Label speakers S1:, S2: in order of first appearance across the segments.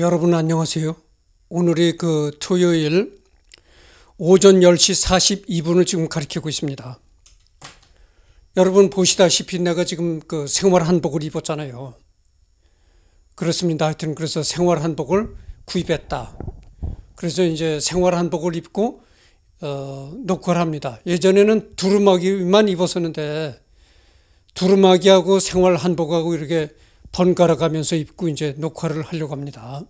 S1: 여러분 안녕하세요. 오늘이 그 토요일 오전 10시 42분을 지금 가리키고 있습니다. 여러분 보시다시피 내가 지금 그 생활 한복을 입었잖아요. 그렇습니다. 하여튼 그래서 생활 한복을 구입했다. 그래서 이제 생활 한복을 입고 어, 녹화를 합니다. 예전에는 두루마기만 입었었는데 두루마기하고 생활 한복하고 이렇게 번갈아 가면서 입고 이제 녹화를 하려고 합니다.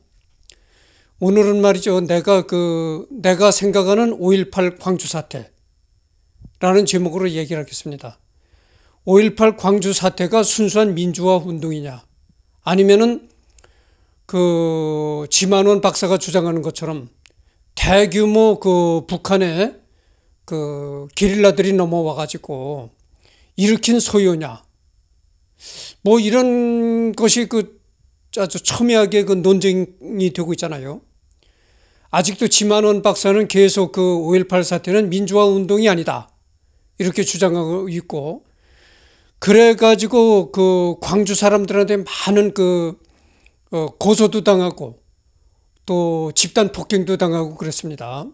S1: 오늘은 말이죠. 내가 그, 내가 생각하는 5.18 광주 사태라는 제목으로 얘기를 하겠습니다. 5.18 광주 사태가 순수한 민주화 운동이냐? 아니면은 그 지만원 박사가 주장하는 것처럼 대규모 그 북한에 그 게릴라들이 넘어와 가지고 일으킨 소요냐? 뭐 이런 것이 그 아주 첨예하게 그 논쟁이 되고 있잖아요. 아직도 지만원 박사는 계속 그 5.18 사태는 민주화 운동이 아니다. 이렇게 주장하고 있고, 그래가지고 그 광주 사람들한테 많은 그 어, 고소도 당하고 또 집단 폭행도 당하고 그랬습니다.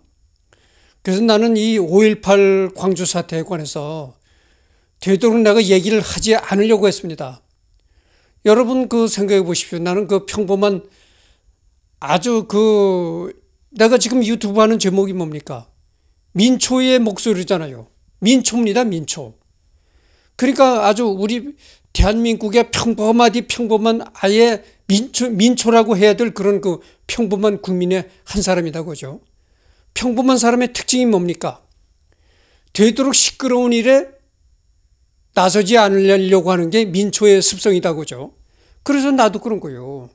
S1: 그래서 나는 이 5.18 광주 사태에 관해서 되도록 내가 얘기를 하지 않으려고 했습니다. 여러분 그 생각해 보십시오. 나는 그 평범한 아주 그 내가 지금 유튜브 하는 제목이 뭡니까? 민초의 목소리잖아요. 민초입니다, 민초. 그러니까 아주 우리 대한민국의 평범하디 평범한 아예 민초, 민초라고 해야 될 그런 그 평범한 국민의 한 사람이다, 그죠? 평범한 사람의 특징이 뭡니까? 되도록 시끄러운 일에 나서지 않으려고 하는 게 민초의 습성이다고죠. 그래서 나도 그런 거예요.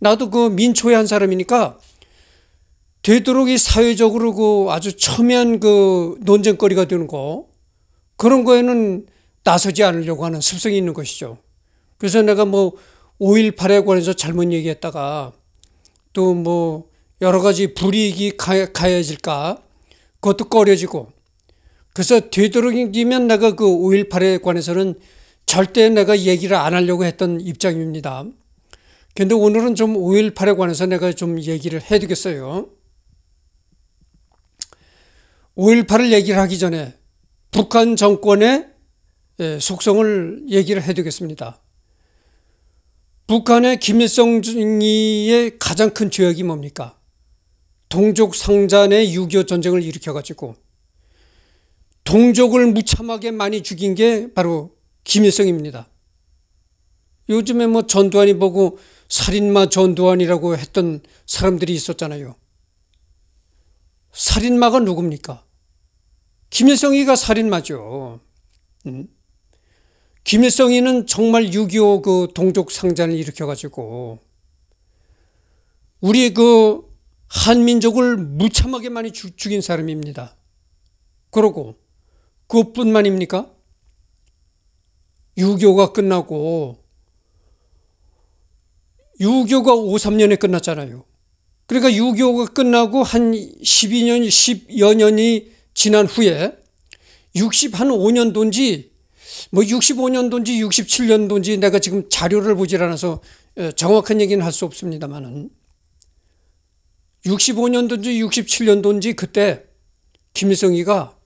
S1: 나도 그 민초의 한 사람이니까 되도록 이 사회적으로 그 아주 첨예한 그 논쟁거리가 되는 거 그런 거에는 나서지 않으려고 하는 습성이 있는 것이죠. 그래서 내가 뭐 5.18에 관해서 잘못 얘기했다가 또 뭐 여러 가지 불이익이 가해질까 그것도 꺼려지고 그래서 되도록이면 내가 그 5.18에 관해서는 절대 내가 얘기를 안 하려고 했던 입장입니다. 근데 오늘은 좀 5.18에 관해서 내가 좀 얘기를 해두겠어요. 5.18을 얘기를 하기 전에 북한 정권의 예, 속성을 얘기를 해두겠습니다. 북한의 김일성의 가장 큰 죄악이 뭡니까? 동족 상잔의 6.25 전쟁을 일으켜가지고 동족을 무참하게 많이 죽인 게 바로 김일성입니다. 요즘에 뭐 전두환이 보고 살인마 전두환이라고 했던 사람들이 있었잖아요. 살인마가 누굽니까? 김일성이가 살인마죠. 음? 김일성이는 정말 6.25그 동족 상잔을 일으켜가지고 우리 그 한민족을 무참하게 많이 죽인 사람입니다. 그러고 그것뿐만입니까? 유교가 끝나고 유교가 53년에 끝났잖아요. 그러니까 유교가 끝나고 한 12년, 10여 년이 지난 후에 6 5년도인지 뭐 65년도인지 67년도인지 내가 지금 자료를 보질 않아서 정확한 얘기는 할 수 없습니다만은 65년도인지 67년도인지 그때 김일성이가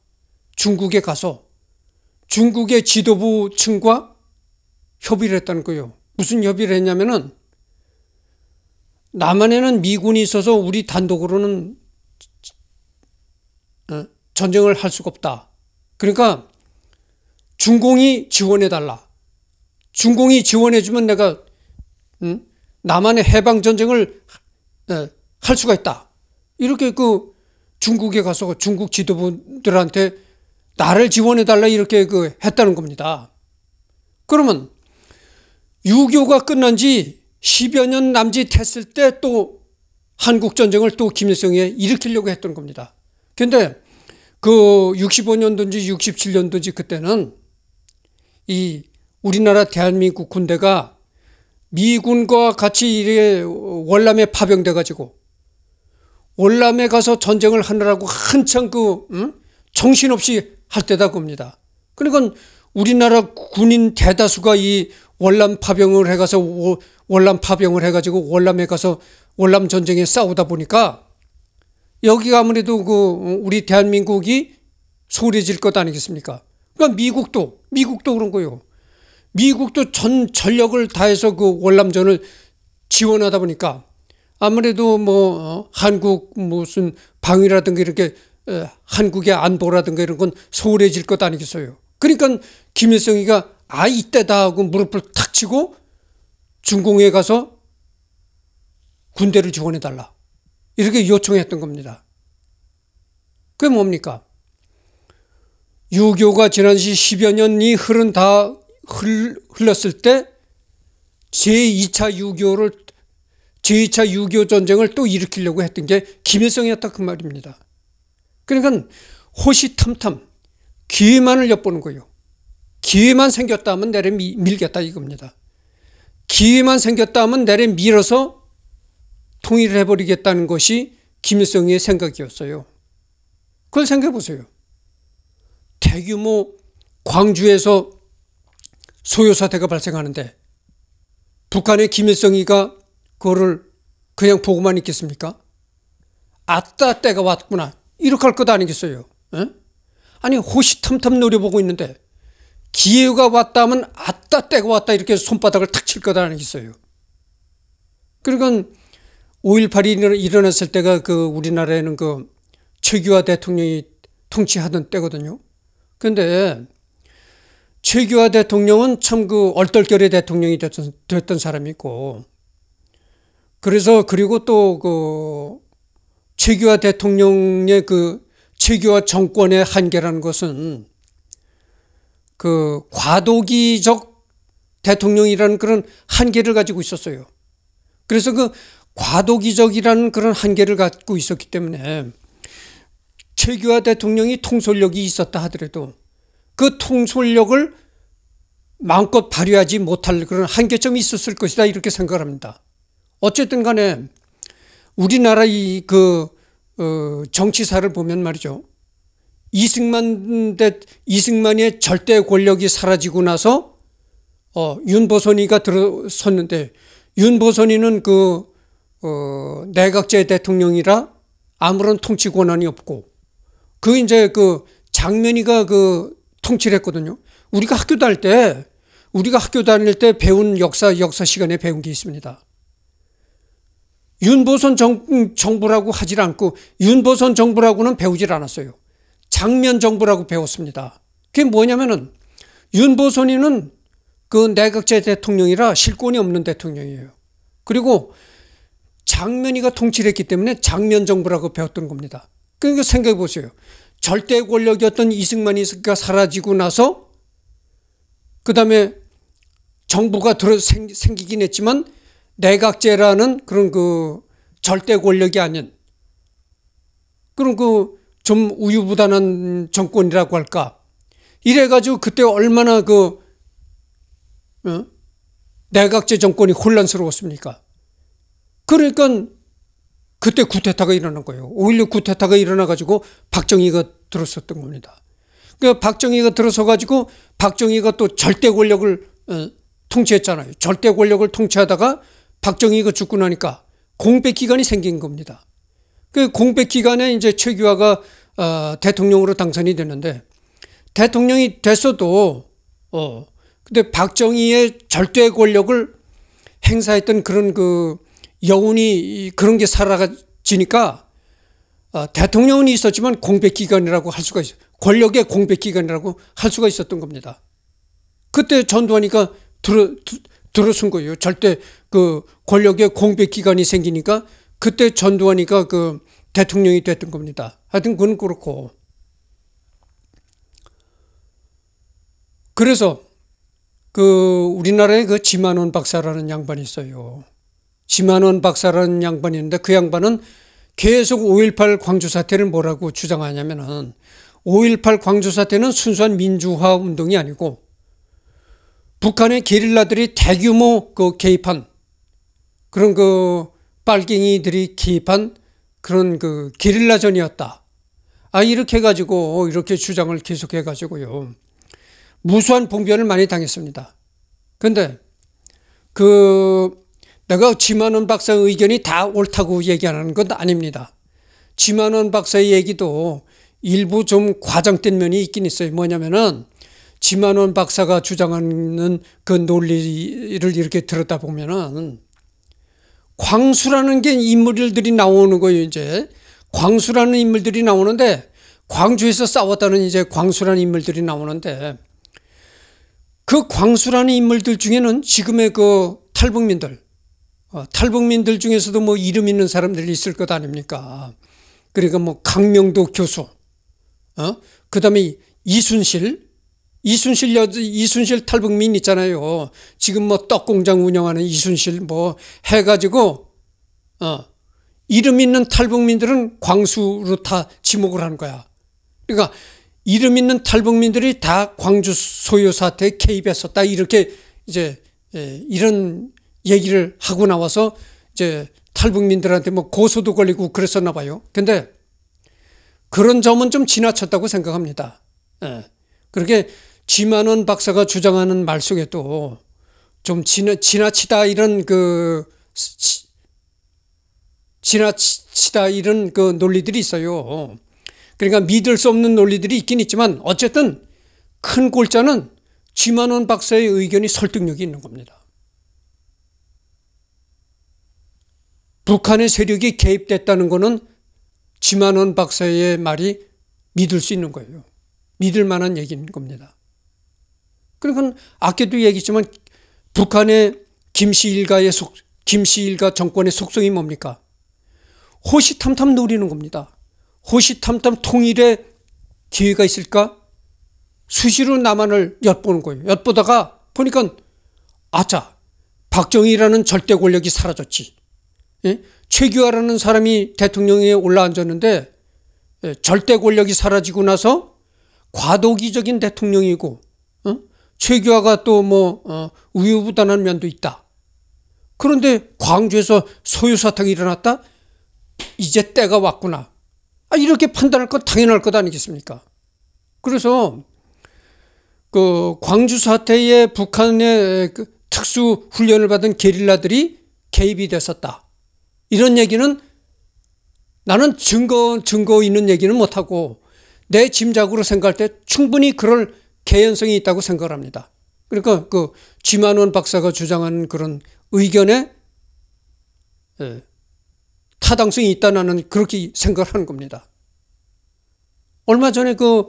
S1: 중국에 가서 중국의 지도부층과 협의를 했다는 거예요. 무슨 협의를 했냐면은 남한에는 미군이 있어서 우리 단독으로는 어, 전쟁을 할 수가 없다. 그러니까 중공이 지원해 달라. 중공이 지원해 주면 내가 남한의 해방 전쟁을 어, 할 수가 있다. 이렇게 그 중국에 가서 중국 지도부들한테 나를 지원해달라 이렇게 그 했다는 겁니다. 그러면 유교가 끝난 지 10여 년 남짓 했을 때 또 한국전쟁을 또 김일성이 일으키려고 했던 겁니다. 그런데 그 65년도인지 67년도인지 그때는 이 우리나라 대한민국 군대가 미군과 같이 이래 월남에 파병돼 가지고 월남에 가서 전쟁을 하느라고 한참 그 응? 정신없이 할 때다 봅니다 그러니까 우리나라 군인 대다수가 이 월남 파병을 해가서 월남 파병을 해가지고 월남에 가서 월남 전쟁에 싸우다 보니까 여기가 아무래도 그 우리 대한민국이 소리질 것 아니겠습니까? 그러니까 미국도 미국도 그런 거요. 미국도 전 전력을 다해서 그 월남전을 지원하다 보니까 아무래도 뭐 어, 한국 무슨 방위라든가 이렇게 한국의 안보라든가 이런 건 소홀해질 것 아니겠어요. 그러니까 김일성이가 아 이때다 하고 무릎을 탁 치고 중공에 가서 군대를 지원해달라 이렇게 요청했던 겁니다. 그게 뭡니까? 유교가 지난 시 10여 년이 흐른 다 흘렀을 때 제2차 유교를 제2차 유교 전쟁을 또 일으키려고 했던 게 김일성이었다 그 말입니다. 그러니까 호시탐탐 기회만을 엿보는 거예요. 기회만 생겼다 하면 내려 밀겠다 이겁니다. 기회만 생겼다 하면 내려 밀어서 통일을 해버리겠다는 것이 김일성의 생각이었어요. 그걸 생각해 보세요. 대규모 광주에서 소요사태가 발생하는데 북한의 김일성이가 그거를 그냥 보고만 있겠습니까? 아따 때가 왔구나. 이렇게 할것 아니겠어요? 에? 예? 아니 호시탐탐 노려보고 있는데 기회가 왔다면 아따 때가 왔다 이렇게 손바닥을 탁 칠것 아니겠어요? 그러니까 5.18이 일어났을 때가 그 우리나라에는 그 최규하 대통령이 통치하던 때거든요. 그런데 최규하 대통령은 참 그 얼떨결에 대통령이 됐던, 됐던 사람이고 그래서 그리고 또그 체규와 대통령의 그 체규와 정권의 한계라는 것은 그 과도기적 대통령이라는 그런 한계를 가지고 있었어요. 그래서 그 과도기적이라는 그런 한계를 갖고 있었기 때문에 최규하 대통령이 통솔력이 있었다 하더라도 그 통솔력을 마음껏 발휘하지 못할 그런 한계점이 있었을 것이다 이렇게 생각합니다. 어쨌든 간에 우리나라 이그 어, 정치사를 보면 말이죠. 이승만 대 이승만의 절대 권력이 사라지고 나서 어, 윤보선이가 들어섰는데 윤보선이는 그 어, 내각제 대통령이라 아무런 통치 권한이 없고 그 이제 그 장면이가 그 통치를 했거든요. 우리가 학교 다닐 때 우리가 학교 다닐 때 배운 역사 역사 시간에 배운 게 있습니다. 윤보선 정, 음, 정부라고 하질 않고 윤보선 정부라고는 배우질 않았어요. 장면 정부라고 배웠습니다. 그게 뭐냐면은 윤보선이는 그 내각제 대통령이라 실권이 없는 대통령이에요. 그리고 장면이가 통치를 했기 때문에 장면 정부라고 배웠던 겁니다. 그러니까 생각해 보세요. 절대 권력이었던 이승만이가 사라지고 나서 그 다음에 정부가 들어 생, 기긴 했지만 내각제라는 그런 그 절대 권력이 아닌 그런 그 좀 우유부단한 정권이라고 할까. 이래가지고 그때 얼마나 그, 어? 내각제 정권이 혼란스러웠습니까? 그러니까 그때 구태타가 일어난 거예요. 오히려 구태타가 일어나가지고 박정희가 들었었던 겁니다. 그 박정희가 들어서가지고 박정희가 또 절대 권력을 어, 통치했잖아요. 절대 권력을 통치하다가 박정희가 죽고 나니까 공백 기간이 생긴 겁니다. 그 공백 기간에 이제 최규하가 어, 대통령으로 당선이 됐는데 대통령이 됐어도 어 근데 박정희의 절대 권력을 행사했던 그런 그 여운이 그런 게 살아가지니까 어, 대통령은 있었지만 공백 기간이라고 할 수가 있어 권력의 공백 기간이라고 할 수가 있었던 겁니다. 그때 전두환이가 들어 들어선 거예요. 절대 그 권력의 공백 기간이 생기니까 그때 전두환이가 그 대통령이 됐던 겁니다. 하여튼 그건 그렇고. 그래서 그 우리나라에 그 지만원 박사라는 양반이 있어요. 지만원 박사라는 양반이 있는데 그 양반은 계속 5.18 광주 사태를 뭐라고 주장하냐면은 5.18 광주 사태는 순수한 민주화 운동이 아니고 북한의 게릴라들이 대규모 그 개입한 그런 그 빨갱이들이 개입한 그런 그 게릴라전이었다. 아 이렇게 해 가지고 이렇게 주장을 계속해 가지고요. 무수한 봉변을 많이 당했습니다. 근데 그 내가 지만원 박사의 의견이 다 옳다고 얘기하는 건 아닙니다. 지만원 박사의 얘기도 일부 좀 과장된 면이 있긴 있어요. 뭐냐면은 지만원 박사가 주장하는 그 논리를 이렇게 들었다 보면은 광수라는 게 인물들이 나오는 거예요, 이제. 광수라는 인물들이 나오는데 광주에서 싸웠다는 이제 광수라는 인물들이 나오는데 그 광수라는 인물들 중에는 지금의 그 탈북민들, 어, 탈북민들 중에서도 뭐 이름 있는 사람들이 있을 것 아닙니까? 그러니까 뭐 강명도 교수, 어? 그 다음에 이순실, 이순실 여 이순실 탈북민 있잖아요. 지금 뭐 떡 공장 운영하는 이순실 뭐 해가지고 어 이름 있는 탈북민들은 광수로 다 지목을 하는 거야. 그러니까 이름 있는 탈북민들이 다 광주 소유 사태에 개입했었다 이렇게 이제 예, 이런 얘기를 하고 나와서 이제 탈북민들한테 뭐 고소도 걸리고 그랬었나 봐요. 근데 그런 점은 좀 지나쳤다고 생각합니다. 예. 그렇게 지만원 박사가 주장하는 말 속에 도좀 지나, 지나치다 이런 그 지, 지나치다 이런 그 논리들이 있어요. 그러니까 믿을 수 없는 논리들이 있긴 있지만 어쨌든 큰 골자는 지만원 박사의 의견이 설득력이 있는 겁니다. 북한의 세력이 개입됐다는 것은 지만원 박사의 말이 믿을 수 있는 거예요. 믿을 만한 얘기인 겁니다. 그리고 아까도 얘기했지만 북한의 김씨 일가의 속, 김씨 일가 정권의 속성이 뭡니까? 호시탐탐 노리는 겁니다. 호시탐탐 통일의 기회가 있을까? 수시로 남한을 엿보는 거예요. 엿보다가 보니까 아자 박정희라는 절대 권력이 사라졌지. 예? 최규하라는 사람이 대통령에 올라앉았는데 예, 절대 권력이 사라지고 나서 과도기적인 대통령이고 최규하가 또뭐 어, 우유부단한 면도 있다. 그런데 광주에서 소유사탕이 일어났다? 이제 때가 왔구나. 아, 이렇게 판단할 것 당연할 것 아니겠습니까? 그래서 그 광주 사태에 북한의 그 특수 훈련을 받은 게릴라들이 개입이 됐었다. 이런 얘기는 나는 증거 증거 있는 얘기는 못 하고 내 짐작으로 생각할 때 충분히 그럴 개연성이 있다고 생각을 합니다. 그러니까 그 지만원 박사가 주장하는 그런 의견에 예, 타당성이 있다는 그렇게 생각을 하는 겁니다. 얼마 전에 그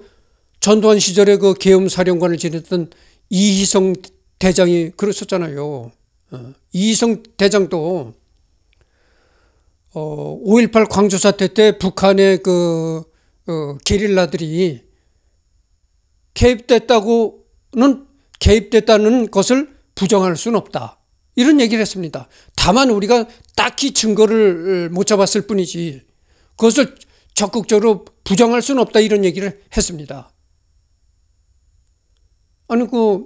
S1: 전두환 시절에 그 계엄사령관을 지냈던 이희성 대장이 그랬었잖아요. 어, 이희성 대장도 어, 5.18 광주 사태 때 북한의 그 어, 게릴라들이 개입됐다고는 개입됐다는 것을 부정할 수는 없다. 이런 얘기를 했습니다. 다만 우리가 딱히 증거를 못 잡았을 뿐이지 그것을 적극적으로 부정할 수는 없다 이런 얘기를 했습니다. 아니 그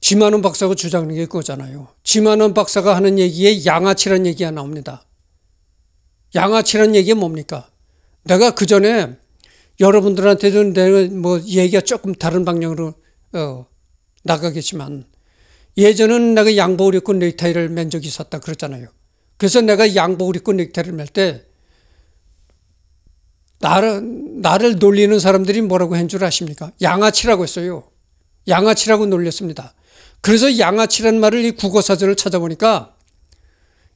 S1: 지만원 박사가 주장하는 게 그거잖아요. 지만원 박사가 하는 얘기에 양아치란 얘기가 나옵니다. 양아치란 얘기가 뭡니까? 내가 그 전에 여러분들한테도 내뭐 얘기가 조금 다른 방향으로 어, 나가겠지만 예전에는 내가 양복을 입고 넥타이를 맨 적이 있었다 그랬잖아요. 그래서 내가 양복을 입고 넥타이를 맬때 나를, 나를 놀리는 사람들이 뭐라고 한 줄 아십니까? 양아치라고 했어요. 양아치라고 놀렸습니다. 그래서 양아치라는 말을 이 국어사전을 찾아보니까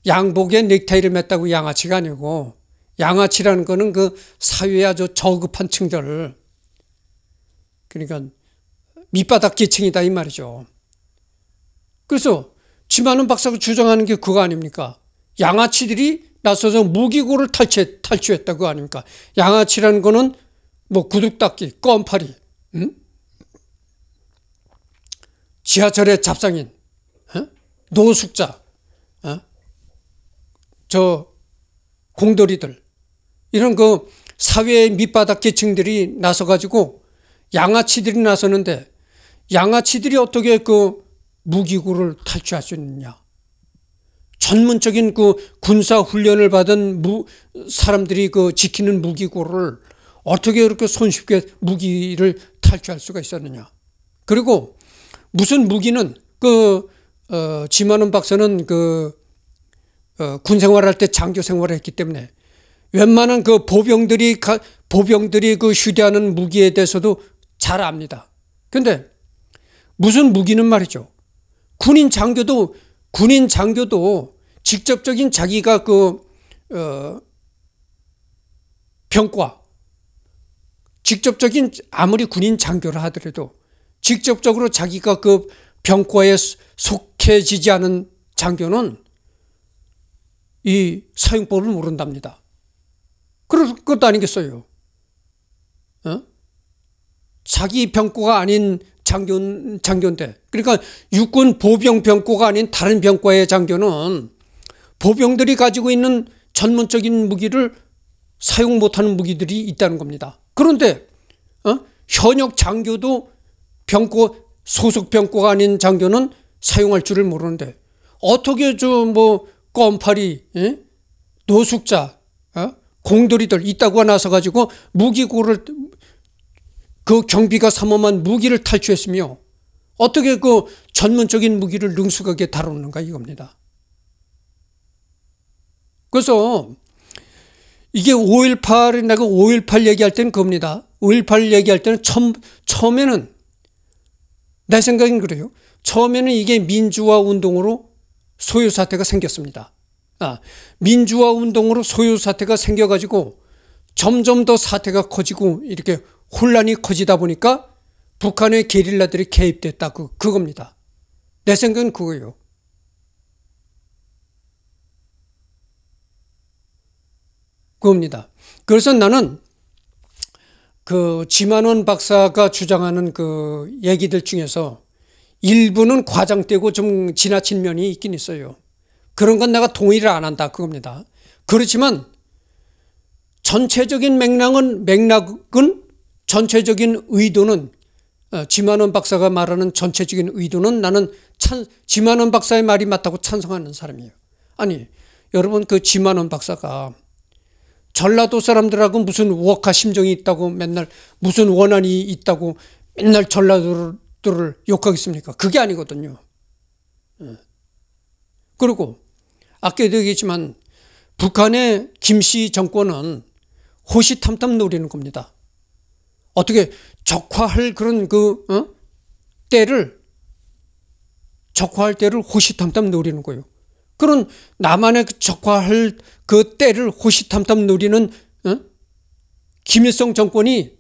S1: 양복에 넥타이를 맸다고 양아치가 아니고 양아치라는 거는 그 사회에 아주 저급한 층들을 그러니까 밑바닥 계층이다 이 말이죠. 그래서 지만은 박사가 주장하는 게 그거 아닙니까? 양아치들이 나서서 무기고를 탈취, 탈취했다 그거 아닙니까? 양아치라는 거는 뭐 구둑닦기, 껌파리, 응? 지하철의 잡상인, 어? 노숙자, 어? 저 공돌이들 이런 그 사회의 밑바닥 계층들이 나서가지고 양아치들이 나서는데 양아치들이 어떻게 그 무기구를 탈취할 수 있느냐. 전문적인 그 군사 훈련을 받은 무, 사람들이 그 지키는 무기구를 어떻게 이렇게 손쉽게 무기를 탈취할 수가 있었느냐. 그리고 무슨 무기는 그, 어, 지만원 박사는 그, 어, 군 생활할 때 장교 생활을 했기 때문에 웬만한 그 보병들이 보병들이 그 휴대하는 무기에 대해서도 잘 압니다. 근데 무슨 무기는 말이죠. 군인 장교도 군인 장교도 직접적인 자기가 그 어, 병과 직접적인 아무리 군인 장교를 하더라도 직접적으로 자기가 그 병과에 속해지지 않은 장교는 이 사용법을 모른답니다. 그럴 것도 아니겠어요. 어? 자기 병고가 아닌 장교, 장교인데. 그러니까 육군 보병 병고가 아닌 다른 병과의 장교는 보병들이 가지고 있는 전문적인 무기를 사용 못하는 무기들이 있다는 겁니다. 그런데 어? 현역 장교도 병고 소속 병고가 아닌 장교는 사용할 줄을 모르는데 어떻게 저뭐 껌파리 예? 노숙자 공돌이들 있다고 나서가지고 무기고를 그 경비가 삼엄한 무기를 탈취했으며 어떻게 그 전문적인 무기를 능숙하게 다루는가 이겁니다. 그래서 이게 5.18이 내가 5.18 얘기할 때는 그겁니다. 5.18 얘기할 때는 처음, 처음에는 내 생각엔 그래요. 처음에는 이게 민주화 운동으로 소요 사태가 생겼습니다. 아, 민주화 운동으로 소유 사태가 생겨가지고 점점 더 사태가 커지고 이렇게 혼란이 커지다 보니까 북한의 게릴라들이 개입됐다. 그, 그겁니다. 내 생각은 그거예요. 그겁니다. 그래서 나는 그 지만원 박사가 주장하는 그 얘기들 중에서 일부는 과장되고 좀 지나친 면이 있긴 있어요. 그런 건 내가 동의를 안 한다 그겁니다. 그렇지만 전체적인 맥락은 맥락은 전체적인 의도는 어, 지만원 박사가 말하는 전체적인 의도는 나는 찬, 지만원 박사의 말이 맞다고 찬성하는 사람이에요. 아니 여러분 그 지만원 박사가 전라도 사람들하고 무슨 우악화 심정이 있다고 맨날 무슨 원한이 있다고 맨날 전라도를 욕하겠습니까? 그게 아니거든요. 예. 그리고 아껴야 되겠지만 북한의 김씨 정권은 호시탐탐 노리는 겁니다. 어떻게 적화할 그런 그 어? 때를 적화할 때를 호시탐탐 노리는 거예요. 그런 나만의 그 적화할 그 때를 호시탐탐 노리는 어? 김일성 정권이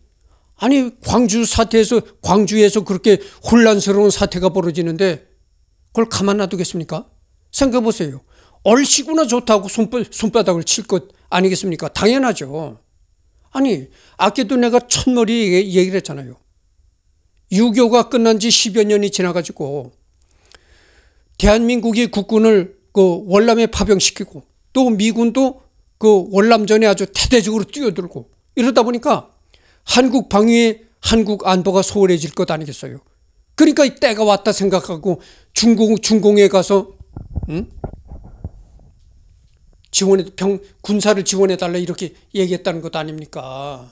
S1: 아니 광주 사태에서 광주에서 그렇게 혼란스러운 사태가 벌어지는데 그걸 가만 놔두겠습니까? 생각해 보세요. 얼씨구나 좋다고 손바, 닥을 칠 것 아니겠습니까? 당연하죠. 아니 아까도 내가 첫머리 얘기를 했잖아요. 유교가 끝난 지 10여 년이 지나가지고 대한민국이 국군을 그 월남에 파병시키고 또 미군도 그 월남전에 아주 대대적으로 뛰어들고 이러다 보니까 한국 방위에 한국 안보가 소홀해질 것 아니겠어요. 그러니까 이 때가 왔다 생각하고 중공, 중공에 가서 응? 지원해 병 군사를 지원해 달라 이렇게 얘기했다는 것 아닙니까?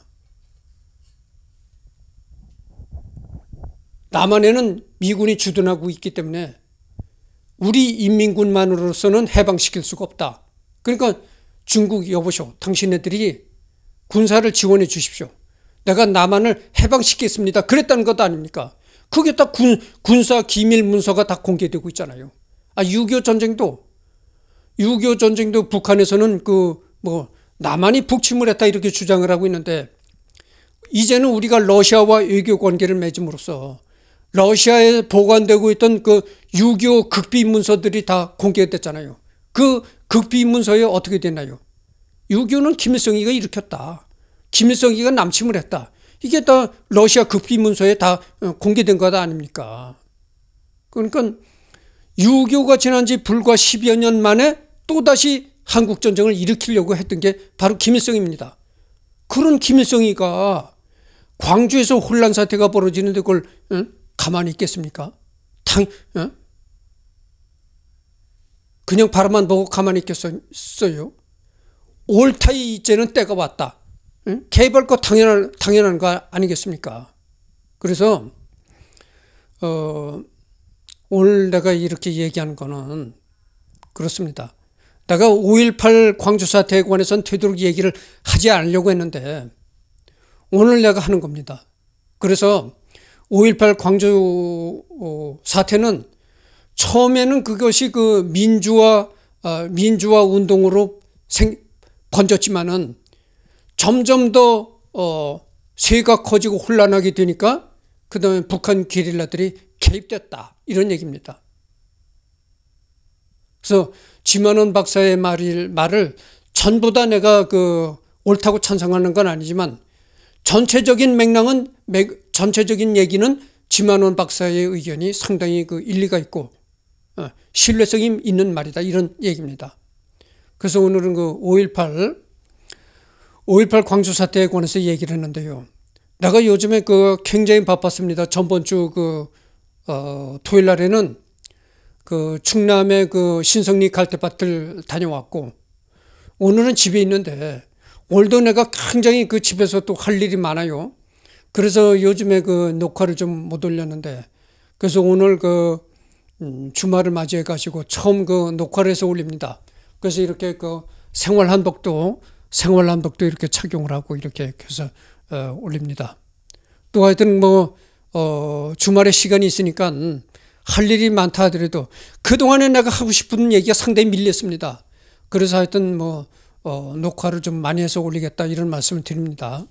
S1: 남한에는 미군이 주둔하고 있기 때문에 우리 인민군만으로서는 해방시킬 수가 없다. 그러니까 중국 여보시 당신네들이 군사를 지원해 주십시오. 내가 남한을 해방시키겠습니다. 그랬다는 것 아닙니까? 그게 다 군, 군사 기밀 문서가 다 공개되고 있잖아요. 아, 6.25 전쟁도 6.25 전쟁도 북한에서는 그뭐 남한이 북침을 했다 이렇게 주장을 하고 있는데 이제는 우리가 러시아와 외교 관계를 맺음으로써 러시아에 보관되고 있던 그6.25 극비 문서들이 다 공개됐잖아요. 그 극비 문서에 어떻게 됐나요? 6.25는 김일성이가 일으켰다. 김일성이가 남침을 했다. 이게 다 러시아 극비 문서에 다 어, 공개된 거다 아닙니까? 그러니까 6.25가 지난 지 불과 10여 년 만에 또다시 한국전쟁을 일으키려고 했던 게 바로 김일성입니다. 그런 김일성이가 광주에서 혼란 사태가 벌어지는데 그걸 응? 가만히 있겠습니까? 당, 응? 그냥 바라만 보고 가만히 있겠어요? 올타이 이제는 때가 왔다. 응? 개별거 당연한, 당연한 거 아니겠습니까? 그래서, 어, 오늘 내가 이렇게 얘기하 거는 그렇습니다. 내가 5.18 광주 사태에 관해서는 되도록 얘기를 하지 않으려고 했는데 오늘 내가 하는 겁니다. 그래서 5.18 광주 어, 사태는 처음에는 그것이 그 민주화 어, 민주화 운동으로 생, 번졌지만은 점점 더 어, 세가 커지고 혼란하게 되니까 그 다음에 북한 게릴라들이 개입됐다 이런 얘기입니다. 그래서 지만원 박사의 말을, 말을 전부 다 내가 그 옳다고 찬성하는 건 아니지만 전체적인 맥락은 전체적인 얘기는 지만원 박사의 의견이 상당히 그 일리가 있고 어, 신뢰성이 있는 말이다 이런 얘기입니다. 그래서 오늘은 그 5.18 5.18 광주 사태에 관해서 얘기를 했는데요. 내가 요즘에 그 굉장히 바빴습니다. 전번 주그 어, 토요일 날에는 그 충남의 그 신성리 갈대밭을 다녀왔고 오늘은 집에 있는데 올도 내가 굉장히 그 집에서 또 할 일이 많아요. 그래서 요즘에 그 녹화를 좀 못 올렸는데 그래서 오늘 그 음, 주말을 맞이해 가지고 처음 그 녹화를 해서 올립니다. 그래서 이렇게 그 생활 한복도 생활 한복도 이렇게 착용을 하고 이렇게 해서 어, 올립니다. 또 하여튼 뭐 어, 주말에 시간이 있으니까 할 일이 많다 하더라도 그동안에 내가 하고 싶은 얘기가 상당히 밀렸습니다. 그래서 하여튼 뭐 어, 녹화를 좀 많이 해서 올리겠다 이런 말씀을 드립니다.